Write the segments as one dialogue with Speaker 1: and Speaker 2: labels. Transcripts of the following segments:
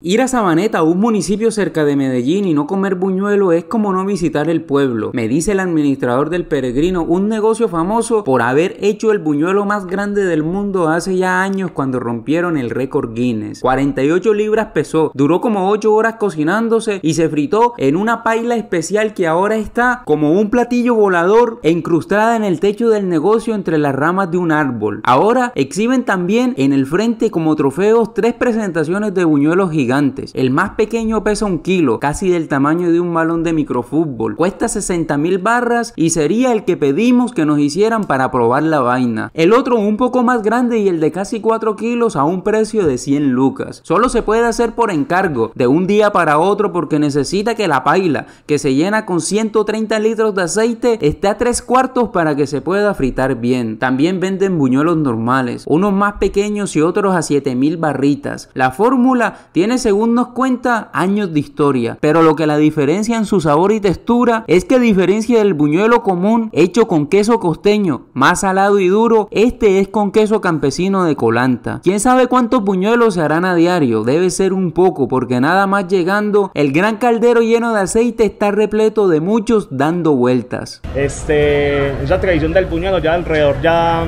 Speaker 1: Ir a Sabaneta, un municipio cerca de Medellín, y no comer buñuelo es como no visitar el pueblo, me dice el administrador del Peregrino, un negocio famoso por haber hecho el buñuelo más grande del mundo hace ya años cuando rompieron el récord Guinness. 48 libras pesó, duró como 8 horas cocinándose y se fritó en una paila especial que ahora está como un platillo volador encrustada en el techo del negocio entre las ramas de un árbol. Ahora exhiben también en el frente como trofeos tres presentaciones de buñuelos gigantes el más pequeño pesa un kilo, casi del tamaño de un balón de microfútbol. Cuesta 60 mil barras y sería el que pedimos que nos hicieran para probar la vaina. El otro un poco más grande y el de casi 4 kilos a un precio de 100 lucas. Solo se puede hacer por encargo, de un día para otro porque necesita que la paila, que se llena con 130 litros de aceite, esté a 3 cuartos para que se pueda fritar bien. También venden buñuelos normales, unos más pequeños y otros a 7000 barritas. La fórmula tiene según nos cuenta años de historia, pero lo que la diferencia en su sabor y textura es que a diferencia del buñuelo común hecho con queso costeño, más salado y duro, este es con queso campesino de colanta. ¿Quién sabe cuántos buñuelos se harán a diario? Debe ser un poco, porque nada más llegando, el gran caldero lleno de aceite está repleto de muchos dando vueltas. Este, esa tradición del buñuelo ya alrededor, ya,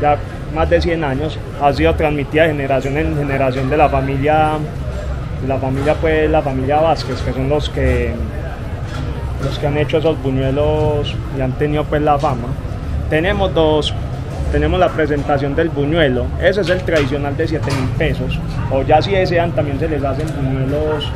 Speaker 1: ya más de 100 años, ha sido transmitida de generación en generación de la familia la familia pues la familia Vázquez, que son los que los que han hecho esos buñuelos y han tenido pues la fama. Tenemos dos, tenemos la presentación del buñuelo, ese es el tradicional de 7 mil pesos, o ya si desean también se les hacen buñuelos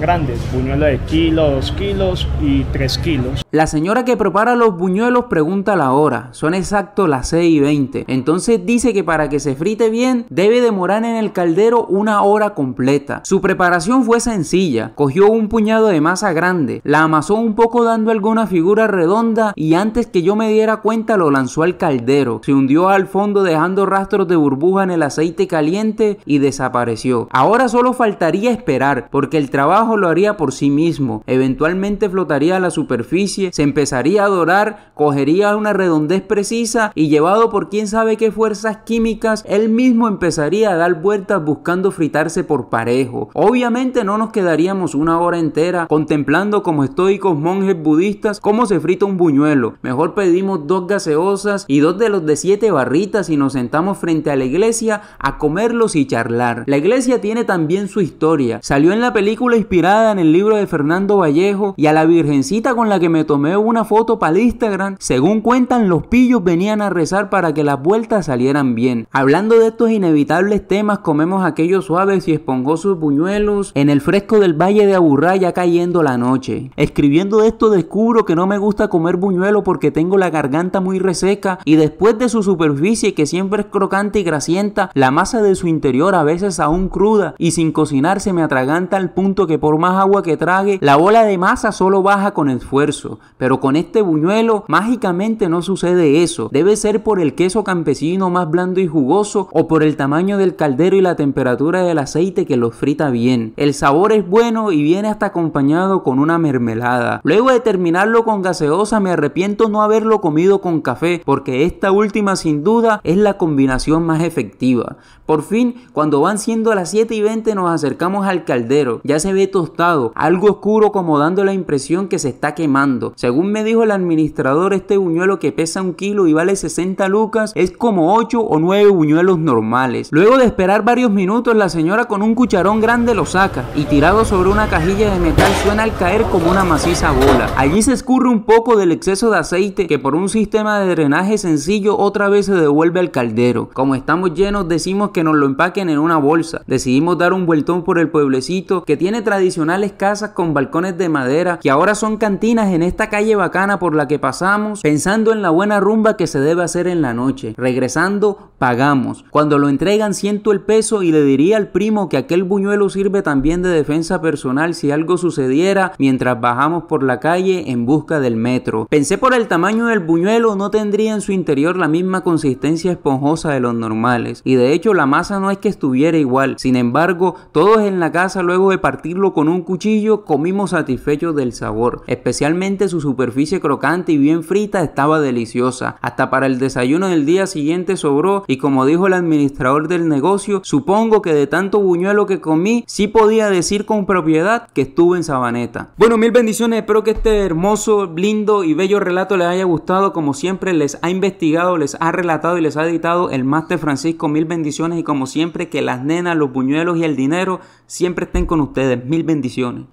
Speaker 1: grandes, buñuelos de kilos, kilos y tres kilos. La señora que prepara los buñuelos pregunta la hora, son exacto las 6 y 20, entonces dice que para que se frite bien debe demorar en el caldero una hora completa. Su preparación fue sencilla, cogió un puñado de masa grande, la amasó un poco dando alguna figura redonda y antes que yo me diera cuenta lo lanzó al caldero, se hundió al fondo dejando rastros de burbuja en el aceite caliente y desapareció. Ahora solo faltaría esperar porque el trabajo lo haría por sí mismo, eventualmente flotaría a la superficie, se empezaría a dorar, cogería una redondez precisa y llevado por quién sabe qué fuerzas químicas, él mismo empezaría a dar vueltas buscando fritarse por parejo. Obviamente no nos quedaríamos una hora entera contemplando como estoicos monjes budistas cómo se frita un buñuelo. Mejor pedimos dos gaseosas y dos de los de siete barritas y nos sentamos frente a la iglesia a comerlos y charlar. La iglesia tiene también su historia. Salió en la película en el libro de Fernando Vallejo y a la virgencita con la que me tomé una foto para Instagram, según cuentan los pillos venían a rezar para que las vueltas salieran bien. Hablando de estos inevitables temas, comemos aquellos suaves y esponjosos buñuelos en el fresco del Valle de Aburrá ya cayendo la noche. Escribiendo esto descubro que no me gusta comer buñuelo porque tengo la garganta muy reseca y después de su superficie que siempre es crocante y grasienta, la masa de su interior a veces aún cruda y sin cocinar se me atraganta al punto que por más agua que trague, la bola de masa solo baja con esfuerzo. Pero con este buñuelo, mágicamente no sucede eso. Debe ser por el queso campesino más blando y jugoso o por el tamaño del caldero y la temperatura del aceite que lo frita bien. El sabor es bueno y viene hasta acompañado con una mermelada. Luego de terminarlo con gaseosa, me arrepiento no haberlo comido con café, porque esta última sin duda es la combinación más efectiva. Por fin, cuando van siendo las 7 y 20 nos acercamos al caldero. Ya se ve tostado, algo oscuro como dando la impresión que se está quemando. Según me dijo el administrador, este buñuelo que pesa un kilo y vale 60 lucas es como 8 o 9 buñuelos normales. Luego de esperar varios minutos, la señora con un cucharón grande lo saca y tirado sobre una cajilla de metal suena al caer como una maciza bola. Allí se escurre un poco del exceso de aceite que por un sistema de drenaje sencillo otra vez se devuelve al caldero. Como estamos llenos decimos que nos lo empaquen en una bolsa. Decidimos dar un vueltón por el pueblecito que tiene tradición tradicionales casas con balcones de madera que ahora son cantinas en esta calle bacana por la que pasamos, pensando en la buena rumba que se debe hacer en la noche. Regresando, pagamos. Cuando lo entregan siento el peso y le diría al primo que aquel buñuelo sirve también de defensa personal si algo sucediera mientras bajamos por la calle en busca del metro. Pensé por el tamaño del buñuelo no tendría en su interior la misma consistencia esponjosa de los normales y de hecho la masa no es que estuviera igual. Sin embargo, todos en la casa luego de partirlo con un cuchillo comimos satisfechos del sabor. Especialmente su superficie crocante y bien frita estaba deliciosa. Hasta para el desayuno del día siguiente sobró y como dijo el administrador del negocio, supongo que de tanto buñuelo que comí, sí podía decir con propiedad que estuve en Sabaneta. Bueno, mil bendiciones, espero que este hermoso, lindo y bello relato les haya gustado. Como siempre, les ha investigado, les ha relatado y les ha editado el máster Francisco. Mil bendiciones y como siempre, que las nenas, los buñuelos y el dinero siempre estén con ustedes mil bendiciones.